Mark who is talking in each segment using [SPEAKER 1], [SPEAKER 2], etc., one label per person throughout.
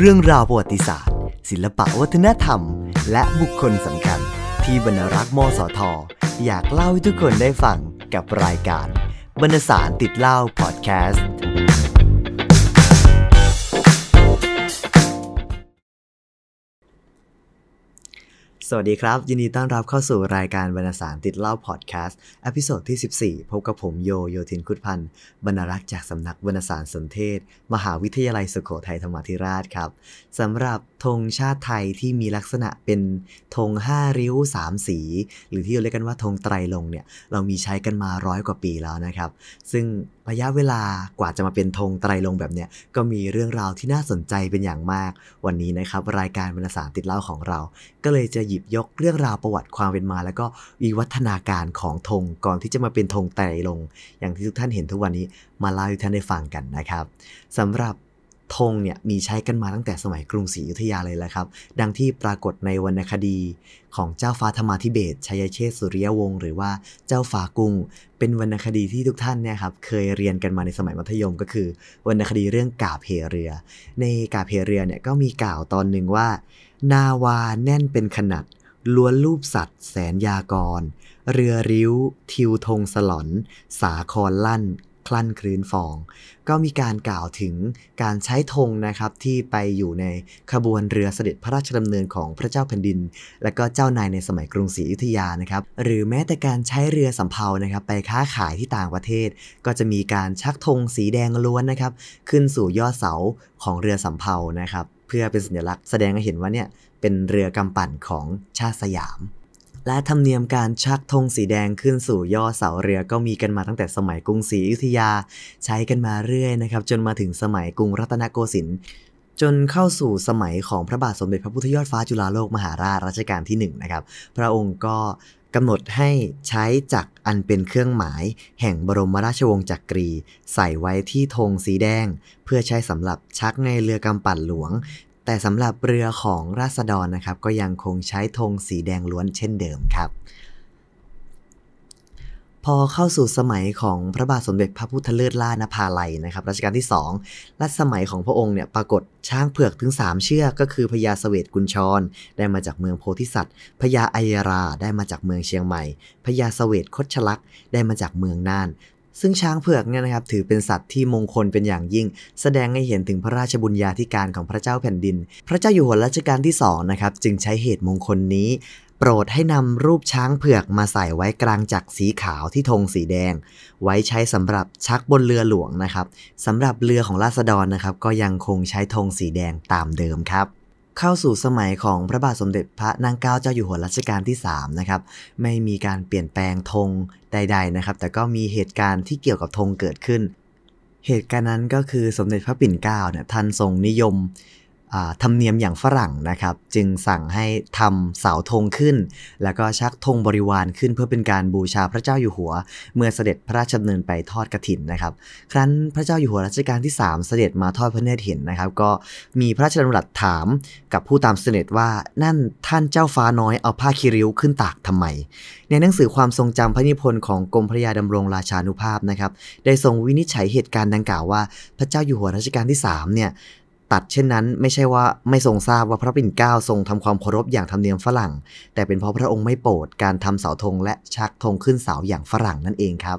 [SPEAKER 1] เรื่องราวประวัติศาสตร์ ศิลปะวัฒนธรรม และบุคคลสำคัญที่บรรลรักษ์มสท อยากเล่าให้ทุกคนได้ฟังกับรายการ บรรณสารติดเล่าพอดแคสต์สวัสดีครับ ยินดีต้อนรับเข้าสู่รายการบรรณสารติดเล่าพอดแคสต์อพิโซดที่ 14 พบกับผมโยโยธินคุตพันธ์บรรณรักษ์จากสำนักบรรณสารสนเทศ มหาวิทยาลัยสุโขทัยธรรมธิราชครับสำหรับธงชาติไทยที่มีลักษณะเป็นธง5 ริ้ว 3 สี หรือที่เรียกกันว่าธงไตรลงเนี่ยเรามีใช้กันมาร้อยกว่าปีแล้วนะครับซึ่งระยะเวลากว่าจะมาเป็นธงไตรลงแบบเนี้ยก็มีเรื่องราวที่น่าสนใจเป็นอย่างมาก วันนี้นะครับรายการวรรณสารติดเล่าของเรา ก็เลยจะหยิบยกเรื่องราวประวัติความเป็นมา แล้วก็วิวัฒนาการของธงก่อนที่จะมาเป็นธงไตรลง อย่างที่ทุกท่านเห็นทุกวันนี้ มาเล่าให้ท่านได้ฟังกันนะครับ สำหรับธงเนี่ยมีใช้กันมาตั้งแต่สมัยกรุงศรีอยุธยาเลยแหละครับ ดังที่ปรากฏในวรรณคดีของเจ้าฟ้าธรรมธิเบศชัยเชษสุริยวงศ์หรือว่าเจ้าฟ้ากุง เป็นวรรณคดีที่ทุกท่านเนี่ยครับเคยเรียนกันมาในสมัยมัธยม ก็คือวรรณคดีเรื่องกาเพเรือ ในกาเพเรือเนี่ยก็มีกล่าวตอนหนึ่งว่า นาวาแน่นเป็นขนาดล้วนรูปสัตว์ แสนยากรเรือริ้ว ทิวธงสลอน สาครลั่นคลั่นคลื่นฟอง ก็มีการกล่าวถึงการใช้ธงนะครับ ที่ไปอยู่ในขบวนเรือเสด็จพระราชดำเนินของพระเจ้าแผ่นดิน และก็เจ้านายในสมัยกรุงศรีอยุธยานะครับ หรือแม้แต่การใช้เรือสำเภานะครับ ไปค้าขายที่ต่างประเทศ ก็จะมีการชักธงสีแดงล้วนนะครับ ขึ้นสู่ยอดเสาของเรือสำเภานะครับ เพื่อเป็นสัญลักษณ์แสดงให้เห็นว่าเนี่ยเป็นเรือกำปั่นของชาติสยามและธรรมเนียมการชักธงสีแดงขึ้นสู่ยอดเสาเรือก็มีกันมาตั้งแต่สมัยกรุงศรีอยุธยา ใช้กันมาเรื่อยนะครับ จนมาถึงสมัยกรุงรัตนโกสินทร์จนเข้าสู่สมัยของพระบาทสมเด็จพระพุทธยอดฟ้าจุฬาโลกมหาราชรัชกาลที่1นนะครับพระองค์ก็กำหนดให้ใช้จักรอันเป็นเครื่องหมายแห่งบรมราชวงศ์จักรี ใส่ไว้ที่ธงสีแดง เพื่อใช้สำหรับชักในเรือกำปั่นหลวงแต่สำหรับเรือของราษฎรนะครับ ก็ยังคงใช้ธงสีแดงล้วนเช่นเดิมครับ พอเข้าสู่สมัยของพระบาทสมเด็จพระพุทธเลิศล่านภาลัยนะครับ รัชกาลที่2รัชสมัยของพระองค์เนี่ยปรากฏช้างเผือกถึง 3 เชือกก็คือพญาสเสวตกุญชร ได้มาจากเมืองโพธิสัตว์พญาอัยราได้มาจากเมืองเชียงใหม่พญาสเสวตคดชลักษ์ได้มาจากเมืองน่านซึ่งช้างเผือกเนี่ยนะครับถือเป็นสัตว์ที่มงคลเป็นอย่างยิ่ง แสดงให้เห็นถึงพระราชบุญญาธิการของพระเจ้าแผ่นดิน พระเจ้าอยู่หัวรัชกาลที่2นะครับจึงใช้เหตุมงคลนี้ โปรดให้นำรูปช้างเผือกมาใส่ไว้กลางจักรสีขาวที่ธงสีแดง ไว้ใช้สำหรับชักบนเรือหลวงนะครับสำหรับเรือของราษฎรนะครับ ก็ยังคงใช้ธงสีแดงตามเดิมครับเข้าสู่สมัยของพระบาทสมเด็จพระนางเก้าเจ้าอยู่หัวรัชกาลที่3นะครับไม่มีการเปลี่ยนแปลงธงใดๆนะครับแต่ก็มีเหตุการณ์ที่เกี่ยวกับธงเกิดขึ้น เหตุการณ์นั้นก็คือสมเด็จพระปิ่นเกล้าเนี่ยท่านทรงนิยมธรรมเนียมอย่างฝรั่งนะครับ จึงสั่งให้ทำเสาธงขึ้น แล้วก็ชักธงบริวารขึ้นเพื่อเป็นการบูชาพระเจ้าอยู่หัวเมื่อเสด็จพระราชดำเนินไปทอดกรถินนะครับ ครั้นพระเจ้าอยู่หัวรัชกาลที่ 3 เสด็จมาทอดพระเนตรเห็นนะครับ ก็มีพระราชดำรัสถามกับผู้ตามเสด็จว่านั่นท่านเจ้าฟ้าน้อยเอาผ้าคีริ้วขึ้นตากทำไมในหนังสือความทรงจำพระนิพนธ์ของกรมพระยาดำรงราชานุภาพนะครับ ได้ทรงวินิจฉัยเหตุการณ์ดังกล่าวว่า พระเจ้าอยู่หัวรัชกาลที่ 3 เนี่ยตัดเช่นนั้นไม่ใช่ว่าไม่ทรงทราบว่าพระปิ่นเกล้าทรงทำความเคารพอย่างธรรมเนียมฝรั่ง แต่เป็นเพราะพระองค์ไม่โปรดการทำเสาธงและชักธงขึ้นเสาอย่างฝรั่งนั่นเองครับ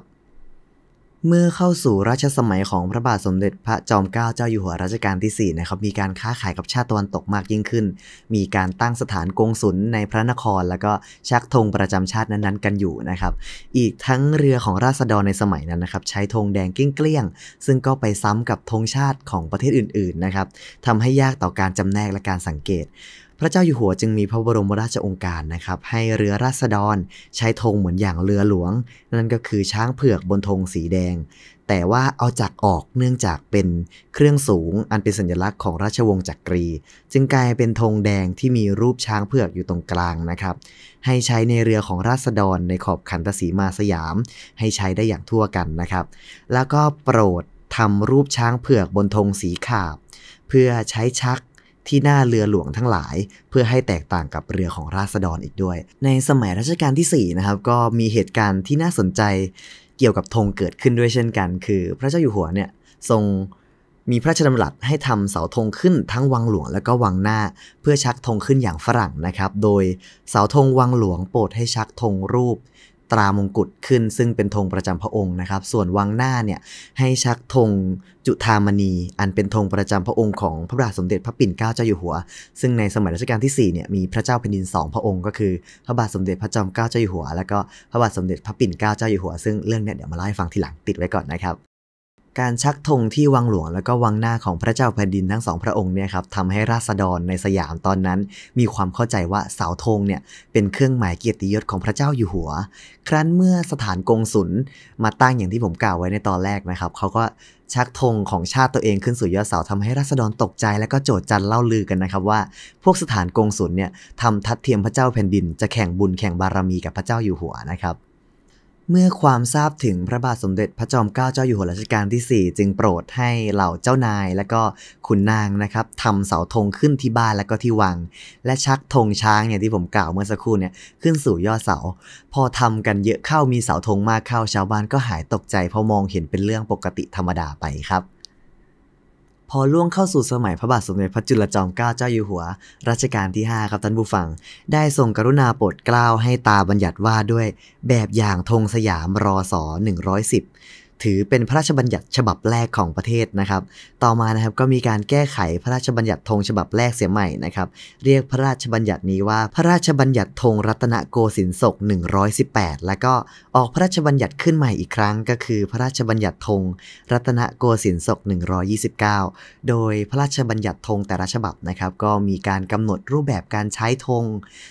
[SPEAKER 1] เมื่อเข้าสู่ราชสมัยของพระบาทสมเด็จพระจอมเกล้าเจ้าอยู่หัวรัชกาลที่4นะครับมีการค้าขายกับชาติตะวันตกมากยิ่งขึ้น มีการตั้งสถานกงศุลในพระนคร แล้วก็ชักธงประจำชาตินั้นๆ กันอยู่นะครับ อีกทั้งเรือของราษฎรในสมัยนั้นนะครับใช้ธงแดงเกลี้ยงซึ่งก็ไปซ้ำกับธงชาติของประเทศอื่นๆนะครับทำให้ยากต่อการจำแนกและการสังเกตพระเจ้าอยู่หัวจึงมีพระบรมราชองการนะครับ ให้เรือราษฎรใช้ธงเหมือนอย่างเรือหลวง นั่นก็คือช้างเผือกบนธงสีแดง แต่ว่าเอาจักออกเนื่องจากเป็นเครื่องสูงอันเป็นสัญลักษณ์ของราชวงศ์จักกรี จึงกลายเป็นธงแดงที่มีรูปช้างเผือกอยู่ตรงกลางนะครับ ให้ใช้ในเรือของราษฎรในขอบขันตสีมาสยาม ให้ใช้ได้อย่างทั่วกันนะครับแล้วก็โปรดทำรูปช้างเผือกบนธงสีขาบ เพื่อใช้ชักที่หน้าเรือหลวงทั้งหลาย เพื่อให้แตกต่างกับเรือของราษฎรอีกด้วย ในสมัยรัชกาลที่4นะครับก็มีเหตุการณ์ที่น่าสนใจเกี่ยวกับธงเกิดขึ้นด้วยเช่นกัน คือ พระเจ้าอยู่หัวเนี่ยทรงมีพระราชดำรัสให้ทำเสาธงขึ้นทั้งวังหลวงและก็วังหน้าเพื่อชักธงขึ้นอย่างฝรั่งนะครับ โดยเสาธงวังหลวง โปรดให้ชักธงรูปตรามงกุฎขึ้น ซึ่งเป็นธงประจำพระองค์นะครับส่วนวังหน้าเนี่ยให้ชักธงจุธามณีอันเป็นธงประจำพระองค์ของพระบาทสมเด็จพระปิ่นเกล้าเจ้าอยู่หัว ซึ่งในสมัยรัชกาลที่4เนี่ยมีพระเจ้าแผ่นดิน 2 พระองค์ก็คือพระบาทสมเด็จพระจอมเกล้าเจ้าอยู่หัว แล้วก็พระบาทสมเด็จพระปิ่นเกล้าเจ้าอยู่หัว ซึ่งเรื่องเนี่ยเดี๋ยวมาเล่าให้ฟังทีหลังติดไว้ก่อนนะครับการชักธงที่วังหลวงและก็วังหน้าของพระเจ้าแผ่นดินทั้งสองพระองค์เนี่ยครับทำให้ราษฎรในสยามตอนนั้นมีความเข้าใจว่าเสาธงเนี่ยเป็นเครื่องหมายเกียรติยศของพระเจ้าอยู่หัว ครั้นเมื่อสถานกงศุลมาตั้งอย่างที่ผมกล่าวไว้ในตอนแรกนะครับเขาก็ชักธงของชาติตัวเอง ขึ้นสู่ยอดเสาทำให้ราษฎรตกใจ และก็โจดจันเล่าลือกันนะครับ ว่า พวกสถานกงศุลเนี่ยทำทัดเทียมพระเจ้าแผ่นดิน จะแข่งบุญแข่งบารมีกับพระเจ้าอยู่หัวนะครับเมื่อความทราบถึงพระบาทสมเด็จพระจอมเกล้าเจ้าอยู่หัวรัชกาลที่ 4 จึงโปรดให้เหล่าเจ้านายและก็ขุนนางนะครับทำเสาธงขึ้นที่บ้านและก็ที่วัง และชักธงช้างเนี่ยที่ผมกล่าวเมื่อสักครู่เนี่ยขึ้นสู่ยอดเสา พอทำกันเยอะเข้ามีเสาธงมากเข้าชาวบ้านก็หายตกใจพอมองเห็นเป็นเรื่องปกติธรรมดาไปครับพอล่วงเข้าสู่สมัยพระบาทสมเด็จพระจุลจอมเกล้าเจ้าอยู่หัว รัชกาลที่ 5 ครับท่านผู้ฟัง ได้ทรงกรุณาโปรดเกล้าให้ตาบัญญัติว่าด้วยแบบอย่างธงสยามรอสอ110ถือเป็นพระราชบัญญัติฉบับแรกของประเทศนะครับ ต่อมานะครับก็มีการแก้ไขพระราชบัญญัติธงฉบับแรกเสียใหม่นะครับ เรียกพระราชบัญญัตินี้ว่าพระราชบัญญัติธงรัตนโกสินทร์ศก 118แล้วก็ออกพระราชบัญญัติขึ้นใหม่อีกครั้ง ก็คือ พระราชบัญญัติธงรัตนโกสินทร์ศก 129 โดยพระราชบัญญัติธงแต่ละฉบับนะครับ ก็มีการกำหนดรูปแบบการใช้ธง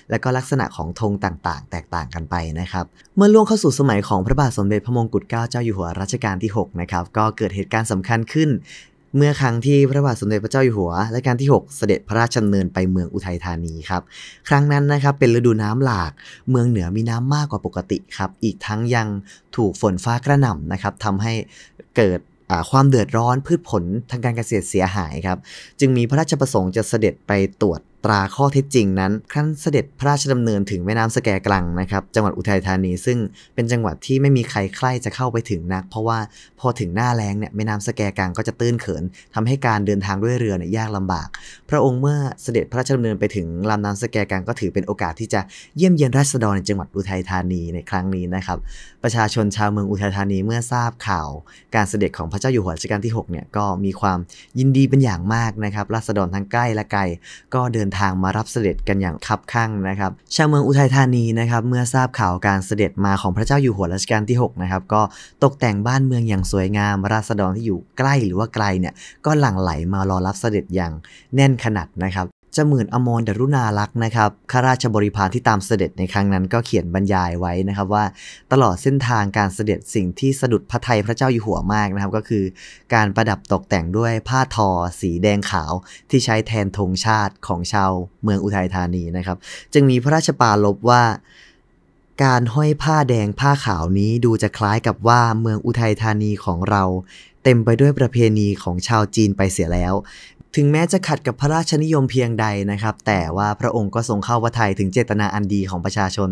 [SPEAKER 1] และก็ลักษณะของธงต่างๆ แตกต่างกันไปนะครับ เมื่อล่วงเข้าสู่สมัยของพระบาทสมเด็จพระมงกุฎเกล้าเจ้าอยู่หัวรัชการที่6นะครับก็เกิดเหตุการณ์สำคัญขึ้น เมื่อครั้งที่พระบาทสมเด็จพระเจ้าอยู่หัวและการที่ 6 เสด็จพระราชดำเนินไปเมืองอุทัยธานีครับ ครั้งนั้นนะครับเป็นฤดูน้ำหลากเมืองเหนือมีน้ำมากกว่าปกติครับอีกทั้งยังถูกฝนฟ้ากระหน่ำนะครับทำให้เกิดความเดือดร้อนพืชผลทางการเกษตรเสียหายครับจึงมีพระราชประสงค์จะเสด็จไปตรวจตราข้อเท็จจริงนั้น ครั้นเสด็จพระราชดำเนินถึงแม่น้ำสแกกลังนะครับ จังหวัดอุทัยธานี ซึ่งเป็นจังหวัดที่ไม่มีใครใคร่จะเข้าไปถึงนัก เพราะว่าพอถึงหน้าแล้งเนี่ย แม่น้ำสแกกลังก็จะตื้นเขินทำให้การเดินทางด้วยเรือเนี่ยยากลำบาก พระองค์เมื่อเสด็จพระราชดำเนินไปถึงลำน้ำสแกกลังก็ถือเป็นโอกาสที่จะเยี่ยมเยียนราษฎรในจังหวัดอุทัยธานีในครั้งนี้นะครับ ประชาชนชาวเมืองอุทัยธานีเมื่อทราบข่าว การเสด็จของพระเจ้าอยู่หัวรัชกาลที่6เนี่ย ก็มีความยินดีเป็นอย่างมากนะครับ ราษฎรทั้งใกล้และไกลก็เดินนทางมารับเสด็จกันอย่างคับคั่งนะครับ ชาวเมืองอุทัยธานีนะครับเมื่อทราบข่าวการเสด็จมาของพระเจ้าอยู่หัวรัชกาลที่6นะครับก็ตกแต่งบ้านเมืองอย่างสวยงาม ราษฎรที่อยู่ใกล้หรือว่าไกลเนี่ยก็หลั่งไหลมารอรับเสด็จอย่างแน่นขนาดนะครับจะหมื่นอมรดรุณาลักษ์นะครับ ข้าราชบริพารที่ตามเสด็จในครั้งนั้น ก็เขียนบรรยายไว้นะครับว่า ตลอดเส้นทางการเสด็จสิ่งที่สะดุดพระไทยพระเจ้าอยู่หัวมากนะครับก็คือการประดับตกแต่งด้วยผ้าทอสีแดงขาวที่ใช้แทนธงชาติของชาวเมืองอุทัยธานีนะครับ จึงมีพระราชปาลบว่า การห้อยผ้าแดงผ้าขาวนี้ดูจะคล้ายกับว่าเมืองอุทัยธานีของเราเต็มไปด้วยประเพณีของชาวจีนไปเสียแล้วถึงแม้จะขัดกับพระราชนิยมเพียงใดนะครับ แต่ว่าพระองค์ก็ทรงเข้าพรไทยถึงเจตนาอันดีของประชาชน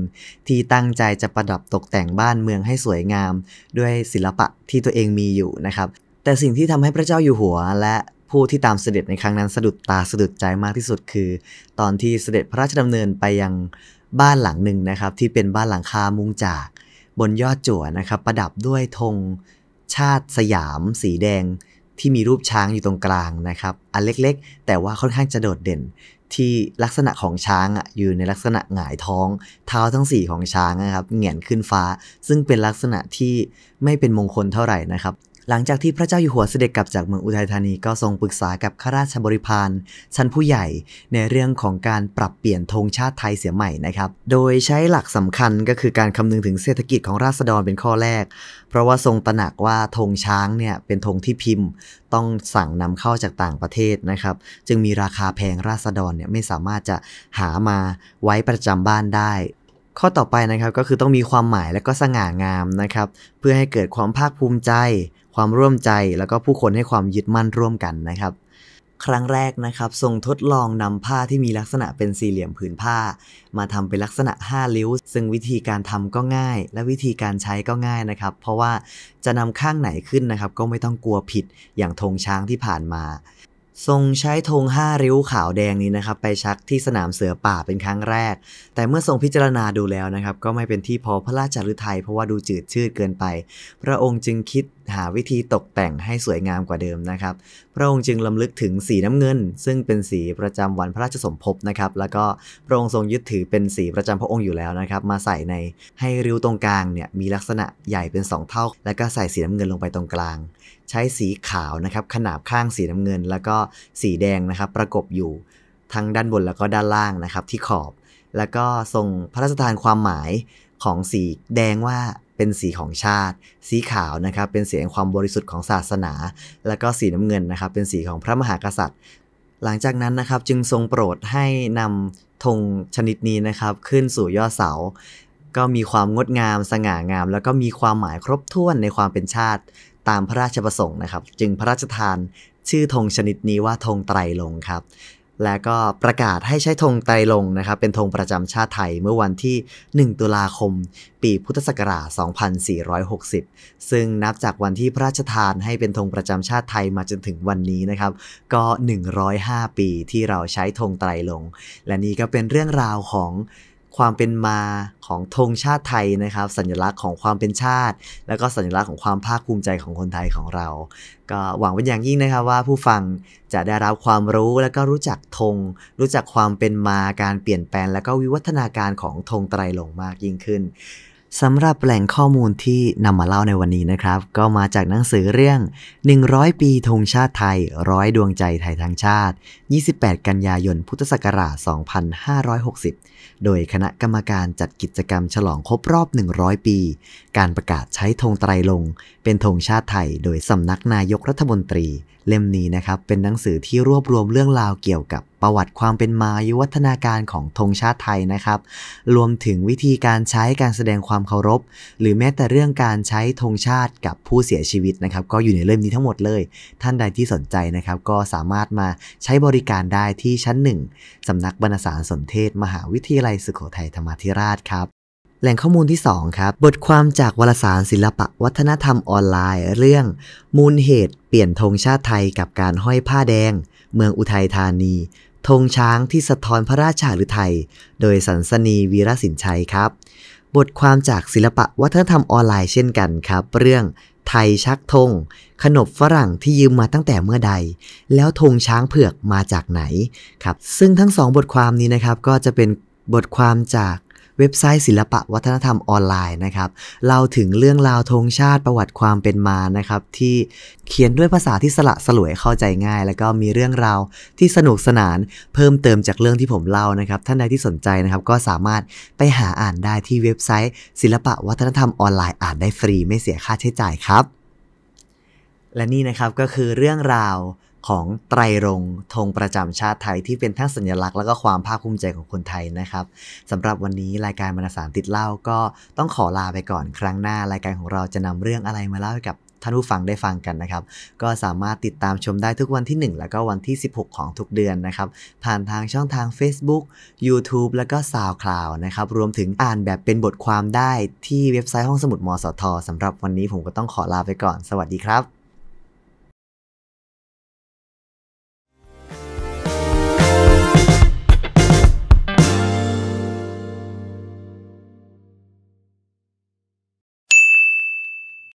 [SPEAKER 1] ที่ตั้งใจจะประดับตกแต่งบ้านเมืองให้สวยงาม ด้วยศิลปะที่ตัวเองมีอยู่นะครับแต่สิ่งที่ทำให้พระเจ้าอยู่หัว และผู้ที่ตามเสด็จในครั้งนั้นสะดุดตาสะดุดใจมากที่สุด คือ ตอนที่เสด็จพระราชดำเนินไปยังบ้านหลังหนึ่งนะครับที่เป็นบ้านหลังคามุงจากบนยอดจั่วนะครับประดับด้วยธงชาติสยาม สีแดงที่มีรูปช้างอยู่ตรงกลางนะครับ อันเล็กๆ แต่ว่าค่อนข้างจะโดดเด่น ที่ลักษณะของช้างอ่ะอยู่ในลักษณะหงายท้องเท้าทั้งสี่ของช้างนะครับเหงียนขึ้นฟ้าซึ่งเป็นลักษณะที่ไม่เป็นมงคลเท่าไหร่นะครับหลังจากที่พระเจ้าอยู่หัวเสด็จกลับจากเมืองอุทัยธานีก็ทรงปรึกษากับข้าราชบริพารชั้นผู้ใหญ่ในเรื่องของการปรับเปลี่ยนธงชาติไทยเสียใหม่นะครับ โดยใช้หลักสำคัญก็คือการคำนึงถึงเศรษฐกิจของราษฎรเป็นข้อแรก เพราะว่าทรงตระหนักว่าธงช้างเนี่ยเป็นธงที่พิมพ์ต้องสั่งนำเข้าจากต่างประเทศนะครับ จึงมีราคาแพงราษฎรเนี่ยไม่สามารถจะหามาไว้ประจำบ้านได้ ข้อต่อไปนะครับก็คือต้องมีความหมายและก็สง่างามนะครับ เพื่อให้เกิดความภาคภูมิใจความร่วมใจแล้วก็ผู้คนให้ความยึดมั่นร่วมกันนะครับ ครั้งแรกนะครับ ทรงทดลองนำผ้าที่มีลักษณะเป็นสี่เหลี่ยมผืนผ้า มาทำเป็นลักษณะ5ลิ้ว ซึ่งวิธีการทำก็ง่าย และวิธีการใช้ก็ง่ายนะครับ เพราะว่าจะนำข้างไหนขึ้นนะครับก็ไม่ต้องกลัวผิดอย่างธงช้างที่ผ่านมาทรงใช้ธงห้าริ้วขาวแดงนี้นะครับไปชักที่สนามเสือป่าเป็นครั้งแรก แต่เมื่อทรงพิจารณาดูแล้วนะครับ ก็ไม่เป็นที่พอพระราชฤทัยเพราะว่าดูจืดชืดเกินไป พระองค์จึงคิดหาวิธีตกแต่งให้สวยงามกว่าเดิมนะครับ พระองค์จึงลำลึกถึงสีน้ำเงิน ซึ่งเป็นสีประจำวันพระราชสมภพนะครับ แล้วก็พระองค์ทรงยึดถือเป็นสีประจำพระองค์อยู่แล้วนะครับ มาใส่ในให้ริ้วตรงกลางเนี่ยมีลักษณะใหญ่เป็น2เท่า แล้วก็ใส่สีน้ำเงินลงไปตรงกลาง ใช้สีขาวนะครับขนาบข้างสีน้ำเงินแล้วก็สีแดงนะครับประกบอยู่ทั้งด้านบนแล้วก็ด้านล่างนะครับที่ขอบแล้วก็ทรงพระราชทานความหมายของสีแดงว่าเป็นสีของชาติ สีขาวนะครับเป็นสีแห่งความบริสุทธิ์ของศาสนา แล้วก็สีน้ำเงินนะครับ เป็นสีของพระมหากษัตริย์ หลังจากนั้นนะครับจึงทรงโปรดให้นำธงชนิดนี้นะครับขึ้นสู่ยอดเสา ก็มีความงดงาม สง่างาม แล้วก็มีความหมายครบถ้วนในความเป็นชาติตามพระราชประสงค์นะครับ จึงพระราชทานชื่อธงชนิดนี้ว่าธงไตรลงครับ และก็ประกาศให้ใช้ธงไตรลงนะครับ เป็นธงประจำชาติไทยเมื่อวันที่ 1 ตุลาคม ปีพุทธศักราช 2460 ซึ่งนับจากวันที่พระราชทานให้เป็นธงประจำชาติไทยมาจนถึงวันนี้นะครับ ก็ 105 ปีที่เราใช้ธงไตรลง และนี่ก็เป็นเรื่องราวของความเป็นมาของธงชาติไทยนะครับ สัญลักษณ์ของความเป็นชาติ และก็สัญลักษณ์ของความภาคภูมิใจของคนไทยของเรา ก็หวังเป็นอย่างยิ่งนะครับว่าผู้ฟังจะได้รับความรู้และก็รู้จักธงรู้จักความเป็นมาการเปลี่ยนแปลง และก็วิวัฒนาการของธงไตรลงมากยิ่งขึ้นสำหรับแหล่งข้อมูลที่นำมาเล่าในวันนี้นะครับ ก็มาจากหนังสือเรื่อง 100 ปีธงชาติไทยร้อยดวงใจไทยทั้งชาติ 28 กันยายน พุทธศักราช 2560 โดยคณะกรรมการจัดกิจกรรมฉลองครบรอบ 100 ปี การประกาศใช้ธงไตรลง เป็นธงชาติไทยโดยสำนักนายกรัฐมนตรี เล่มนี้นะครับ เป็นหนังสือที่รวบรวมเรื่องราวเกี่ยวกับประวัติความเป็นมายุวัฒนาการของธงชาติไทยนะครับ รวมถึงวิธีการใช้การแสดงความเคารพ หรือแม้แต่เรื่องการใช้ธงชาติกับผู้เสียชีวิตนะครับ ก็อยู่ในเล่มนี้ทั้งหมดเลย ท่านใดที่สนใจนะครับ ก็สามารถมาใช้บริการได้ที่ชั้น 1 สำนักบรรณสารสนเทศ มหาวิทยาลัยสุโขทัยธรรมาธิราชครับ แหล่งข้อมูลที่2ครับ บทความจากวารสารศิลปะวัฒนธรรมออนไลน์ เรื่อง มูลเหตุเปลี่ยนธงชาติไทยกับการห้อยผ้าแดง เมืองอุทัยธานีธงช้างที่สะท้อนพระราชาหรือไทย โดยสันสนีวีรสินชัยครับ บทความจากศิลปะวัฒนธรรมออนไลน์เช่นกันครับ เรื่องไทยชักธงขนบฝรั่งที่ยืมมาตั้งแต่เมื่อใด แล้วธงช้างเผือกมาจากไหนครับ ซึ่งทั้งสองบทความนี้นะครับก็จะเป็นบทความจากเว็บไซต์ ศิลปะวัฒนธรรมออนไลน์นะครับเล่าถึงเรื่องราวธงชาติประวัติความเป็นมานะครับ ที่เขียนด้วยภาษาที่สละสลวยเข้าใจง่าย แล้วก็มีเรื่องราว ที่สนุกสนาน เพิ่มเติมจากเรื่องที่ผมเล่านะครับ ท่านใดที่สนใจนะครับ ก็สามารถไปหาอ่านได้ที่เว็บไซต์ ศิลปะวัฒนธรรมออนไลน์อ่านได้ฟรีไม่เสียค่าใช้จ่ายครับ และนี่นะครับก็คือเรื่องราวของไตรรงธงประจำชาติไทยที่เป็นทั้งสัญลักษณ์และก็ความภาคภูมิใจของคนไทยนะครับสำหรับวันนี้รายการมรณสารติดเล่าก็ต้องขอลาไปก่อนครั้งหน้า รายการของเราจะนำเรื่องอะไรมาเล่าให้กับท่านผู้ฟังได้ฟังกันนะครับ ก็สามารถติดตามชมได้ทุกวันที่ 1 แล้วก็วันที่ 16 ของทุกเดือนนะครับผ่านทางช่องทาง Facebook YouTube แล้วก็ SoundCloud นะครับรวมถึงอ่านแบบเป็นบทความได้ที่เว็บไซต์ห้องสมุดมสทสำหรับวันนี้ผมก็ต้องขอลาไปก่อน สวัสดีครับ